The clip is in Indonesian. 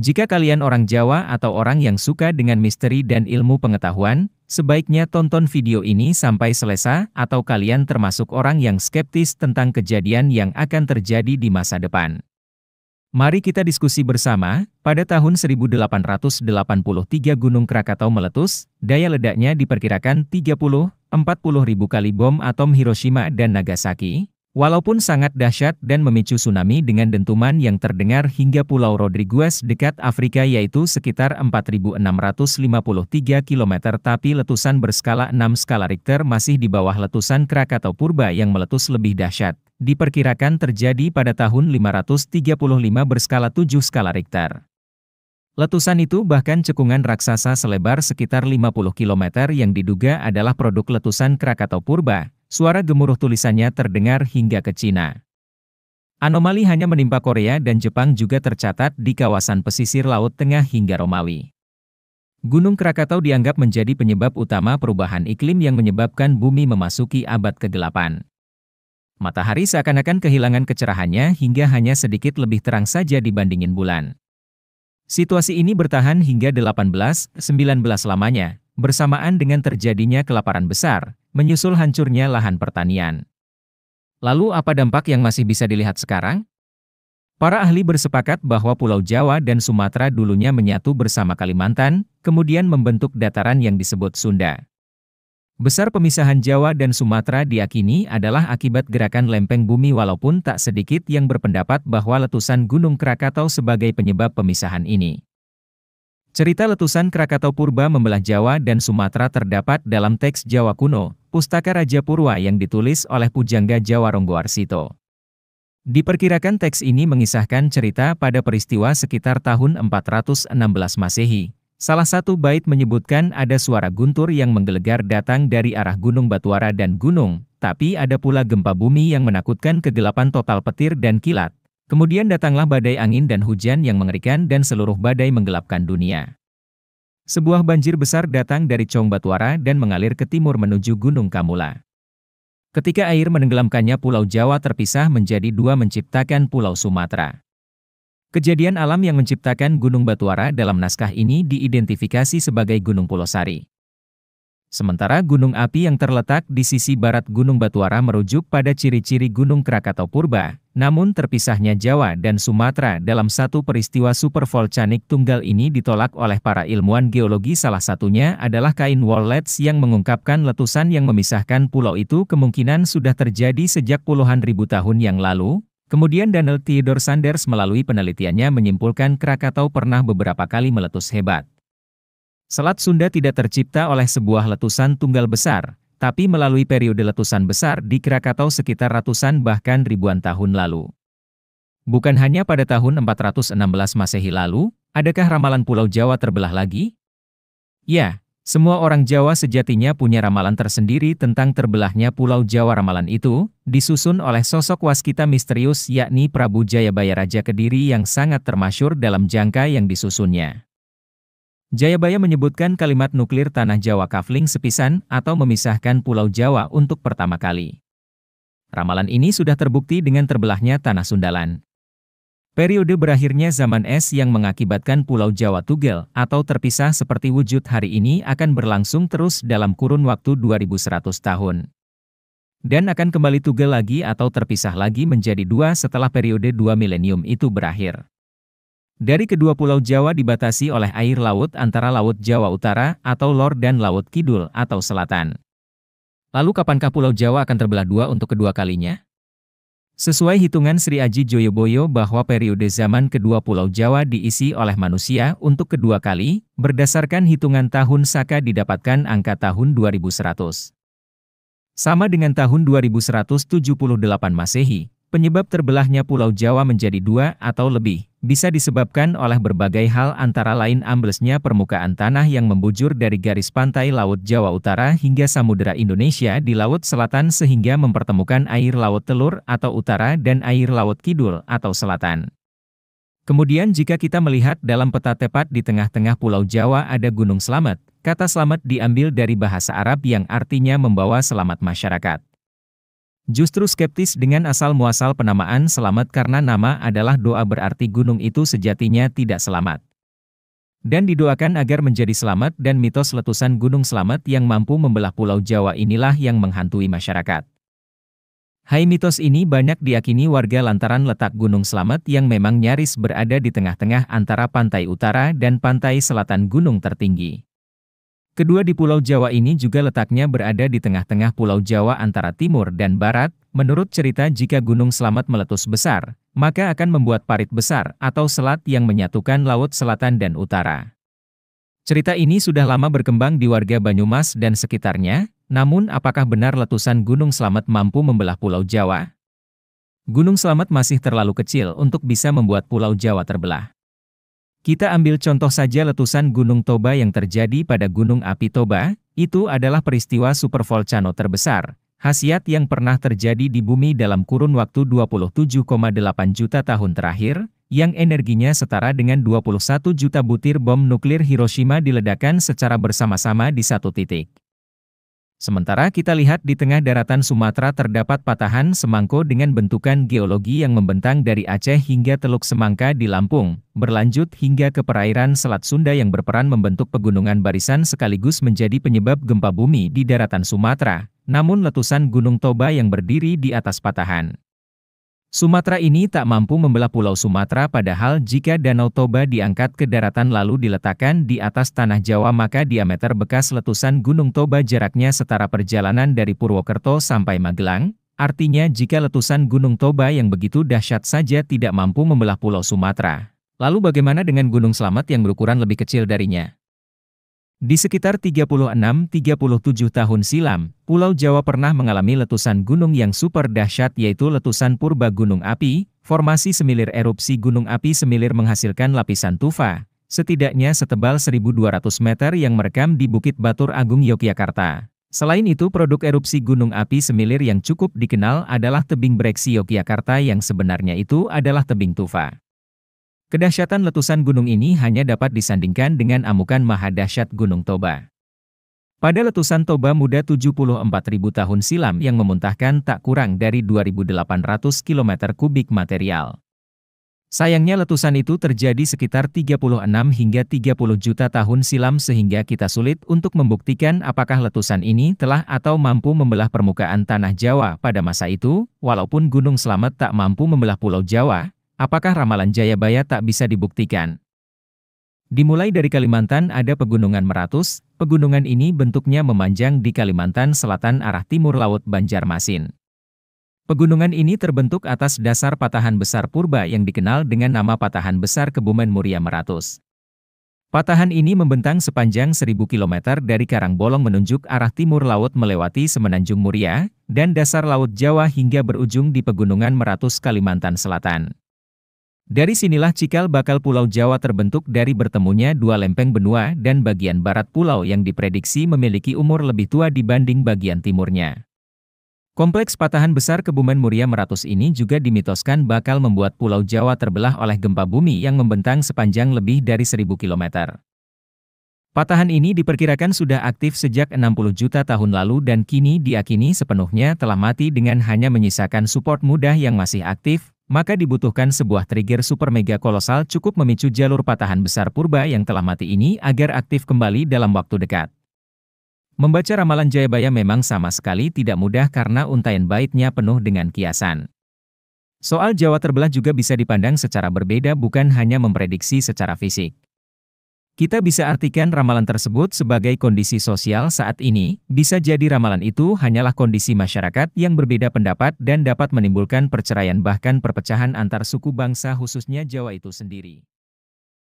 Jika kalian orang Jawa atau orang yang suka dengan misteri dan ilmu pengetahuan, sebaiknya tonton video ini sampai selesai atau kalian termasuk orang yang skeptis tentang kejadian yang akan terjadi di masa depan. Mari kita diskusi bersama, pada tahun 1883 Gunung Krakatau meletus, daya ledaknya diperkirakan 30-40 ribu kali bom atom Hiroshima dan Nagasaki, Walaupun sangat dahsyat dan memicu tsunami dengan dentuman yang terdengar hingga Pulau Rodriguez dekat Afrika yaitu sekitar 4.653 km tapi letusan berskala 6 skala Richter masih di bawah letusan Krakatau Purba yang meletus lebih dahsyat. Diperkirakan terjadi pada tahun 535 berskala 7 skala Richter. Letusan itu bahkan cekungan raksasa selebar sekitar 50 km yang diduga adalah produk letusan Krakatau Purba, Suara gemuruh tulisannya terdengar hingga ke Cina. Anomali hanya menimpa Korea dan Jepang juga tercatat di kawasan pesisir Laut Tengah hingga Romawi. Gunung Krakatau dianggap menjadi penyebab utama perubahan iklim yang menyebabkan bumi memasuki abad kegelapan. Matahari seakan-akan kehilangan kecerahannya hingga hanya sedikit lebih terang saja dibandingin bulan. Situasi ini bertahan hingga 18-19 lamanya, bersamaan dengan terjadinya kelaparan besar, menyusul hancurnya lahan pertanian. Lalu apa dampak yang masih bisa dilihat sekarang? Para ahli bersepakat bahwa Pulau Jawa dan Sumatera dulunya menyatu bersama Kalimantan, kemudian membentuk dataran yang disebut Sunda. Besar pemisahan Jawa dan Sumatera diakini adalah akibat gerakan lempeng bumi walaupun tak sedikit yang berpendapat bahwa letusan Gunung Krakatau sebagai penyebab pemisahan ini. Cerita letusan Krakatau Purba membelah Jawa dan Sumatera terdapat dalam teks Jawa kuno, Pustaka Raja Purwa yang ditulis oleh Pujangga Jawa Ronggoarsito. Diperkirakan teks ini mengisahkan cerita pada peristiwa sekitar tahun 416 Masehi. Salah satu bait menyebutkan ada suara guntur yang menggelegar datang dari arah Gunung Batuara dan Gunung, tapi ada pula gempa bumi yang menakutkan kegelapan total petir dan kilat. Kemudian datanglah badai angin dan hujan yang mengerikan dan seluruh badai menggelapkan dunia. Sebuah banjir besar datang dari Cong Batuara dan mengalir ke timur menuju Gunung Kamula. Ketika air menenggelamkannya Pulau Jawa terpisah menjadi dua menciptakan Pulau Sumatera. Kejadian alam yang menciptakan Gunung Batuara dalam naskah ini diidentifikasi sebagai Gunung Pulosari. Sementara gunung api yang terletak di sisi barat Gunung Batuara merujuk pada ciri-ciri Gunung Krakatau Purba, namun terpisahnya Jawa dan Sumatera dalam satu peristiwa supervolcanik tunggal ini ditolak oleh para ilmuwan geologi salah satunya adalah Kain Wallets yang mengungkapkan letusan yang memisahkan pulau itu kemungkinan sudah terjadi sejak puluhan ribu tahun yang lalu, Kemudian Daniel Theodore Sanders melalui penelitiannya menyimpulkan Krakatau pernah beberapa kali meletus hebat. Selat Sunda tidak tercipta oleh sebuah letusan tunggal besar, tapi melalui periode letusan besar di Krakatau sekitar ratusan bahkan ribuan tahun lalu. Bukan hanya pada tahun 416 Masehi lalu, adakah ramalan Pulau Jawa terbelah lagi? Ya, semua orang Jawa sejatinya punya ramalan tersendiri tentang terbelahnya Pulau Jawa ramalan itu, disusun oleh sosok waskita misterius yakni Prabu Jayabaya Raja Kediri yang sangat termasyur dalam jangka yang disusunnya. Jayabaya menyebutkan kalimat nuklir tanah Jawa kafling sepisan atau memisahkan Pulau Jawa untuk pertama kali. Ramalan ini sudah terbukti dengan terbelahnya tanah Sundalan. Periode berakhirnya zaman es yang mengakibatkan Pulau Jawa tugel atau terpisah seperti wujud hari ini akan berlangsung terus dalam kurun waktu 2100 tahun. Dan akan kembali tugel lagi atau terpisah lagi menjadi dua setelah periode dua milenium itu berakhir. Dari kedua pulau Jawa dibatasi oleh air laut antara Laut Jawa Utara atau Lor dan Laut Kidul atau Selatan. Lalu kapankah Pulau Jawa akan terbelah dua untuk kedua kalinya? Sesuai hitungan Sri Aji Joyoboyo bahwa periode zaman kedua Pulau Jawa diisi oleh manusia untuk kedua kali, berdasarkan hitungan tahun Saka didapatkan angka tahun 2100. Sama dengan tahun 2178 Masehi, penyebab terbelahnya Pulau Jawa menjadi dua atau lebih, bisa disebabkan oleh berbagai hal antara lain amblesnya permukaan tanah yang membujur dari garis pantai Laut Jawa Utara hingga Samudera Indonesia di Laut Selatan sehingga mempertemukan air Laut Telur atau Utara dan air Laut Kidul atau Selatan. Kemudian jika kita melihat dalam peta tepat di tengah-tengah Pulau Jawa ada Gunung Selamat. kata selamat diambil dari bahasa Arab yang artinya membawa selamat masyarakat justru skeptis dengan asal-muasal penamaan selamat karena nama adalah doa berarti gunung itu sejatinya tidak selamat. Dan didoakan agar menjadi selamat dan mitos letusan gunung selamat yang mampu membelah pulau Jawa inilah yang menghantui masyarakat. Hai mitos ini banyak diakini warga lantaran letak Gunung Selamat yang memang nyaris berada di tengah-tengah antara pantai utara dan pantai selatan gunung tertinggi. Kedua di Pulau Jawa ini juga letaknya berada di tengah-tengah Pulau Jawa antara timur dan barat. Menurut cerita jika Gunung Selamat meletus besar, maka akan membuat parit besar atau selat yang menyatukan laut selatan dan utara. Cerita ini sudah lama berkembang di warga Banyumas dan sekitarnya, namun apakah benar letusan Gunung Selamat mampu membelah Pulau Jawa? Gunung Selamat masih terlalu kecil untuk bisa membuat Pulau Jawa terbelah. Kita ambil contoh saja letusan Gunung Toba yang terjadi pada Gunung Api Toba, itu adalah peristiwa supervolcano terbesar, khasiat yang pernah terjadi di bumi dalam kurun waktu 27,8 juta tahun terakhir, yang energinya setara dengan 21 juta butir bom nuklir Hiroshima diledakkan secara bersama-sama di satu titik. Sementara kita lihat di tengah daratan Sumatera terdapat patahan semangko dengan bentukan geologi yang membentang dari Aceh hingga Teluk Semangka di Lampung, berlanjut hingga ke perairan Selat Sunda yang berperan membentuk pegunungan barisan sekaligus menjadi penyebab gempa bumi di daratan Sumatera, namun letusan Gunung Toba yang berdiri di atas patahan. Sumatera ini tak mampu membelah pulau Sumatera padahal jika Danau Toba diangkat ke daratan lalu diletakkan di atas tanah Jawa maka diameter bekas letusan Gunung Toba jaraknya setara perjalanan dari Purwokerto sampai Magelang, artinya jika letusan Gunung Toba yang begitu dahsyat saja tidak mampu membelah pulau Sumatera. Lalu bagaimana dengan Gunung Slamet yang berukuran lebih kecil darinya? Di sekitar 36-37 tahun silam, Pulau Jawa pernah mengalami letusan gunung yang super dahsyat yaitu letusan purba gunung api, formasi semilir erupsi gunung api semilir menghasilkan lapisan tufa, setidaknya setebal 1200 meter yang merekam di Bukit Batur Agung Yogyakarta. Selain itu produk erupsi gunung api semilir yang cukup dikenal adalah tebing breksi Yogyakarta yang sebenarnya itu adalah tebing tufa. Kedahsyatan letusan gunung ini hanya dapat disandingkan dengan amukan mahadahsyat Gunung Toba. Pada letusan Toba muda 74.000 tahun silam yang memuntahkan tak kurang dari 2.800 km kubik material. Sayangnya letusan itu terjadi sekitar 36 hingga 30 juta tahun silam sehingga kita sulit untuk membuktikan apakah letusan ini telah atau mampu membelah permukaan tanah Jawa pada masa itu, walaupun Gunung Slamet tak mampu membelah Pulau Jawa, Apakah ramalan Jayabaya tak bisa dibuktikan? Dimulai dari Kalimantan ada Pegunungan Meratus, pegunungan ini bentuknya memanjang di Kalimantan Selatan arah timur Laut Banjarmasin. Pegunungan ini terbentuk atas dasar patahan besar purba yang dikenal dengan nama patahan besar Kebumen Muria Meratus. Patahan ini membentang sepanjang 1000 km dari Karang Bolong menunjuk arah timur laut melewati Semenanjung Muria, dan dasar Laut Jawa hingga berujung di Pegunungan Meratus Kalimantan Selatan. Dari sinilah cikal bakal Pulau Jawa terbentuk dari bertemunya dua lempeng benua dan bagian barat pulau yang diprediksi memiliki umur lebih tua dibanding bagian timurnya. Kompleks patahan besar Kebumen Muria Meratus ini juga dimitoskan bakal membuat Pulau Jawa terbelah oleh gempa bumi yang membentang sepanjang lebih dari 1000 km. Patahan ini diperkirakan sudah aktif sejak 60 juta tahun lalu dan kini diakini sepenuhnya telah mati dengan hanya menyisakan support mudah yang masih aktif, maka dibutuhkan sebuah trigger super mega kolosal cukup memicu jalur patahan besar purba yang telah mati ini agar aktif kembali dalam waktu dekat. Membaca ramalan Jayabaya memang sama sekali tidak mudah karena untayan baitnya penuh dengan kiasan. Soal Jawa terbelah juga bisa dipandang secara berbeda bukan hanya memprediksi secara fisik. Kita bisa artikan ramalan tersebut sebagai kondisi sosial saat ini, bisa jadi ramalan itu hanyalah kondisi masyarakat yang berbeda pendapat dan dapat menimbulkan perceraian bahkan perpecahan antar suku bangsa khususnya Jawa itu sendiri.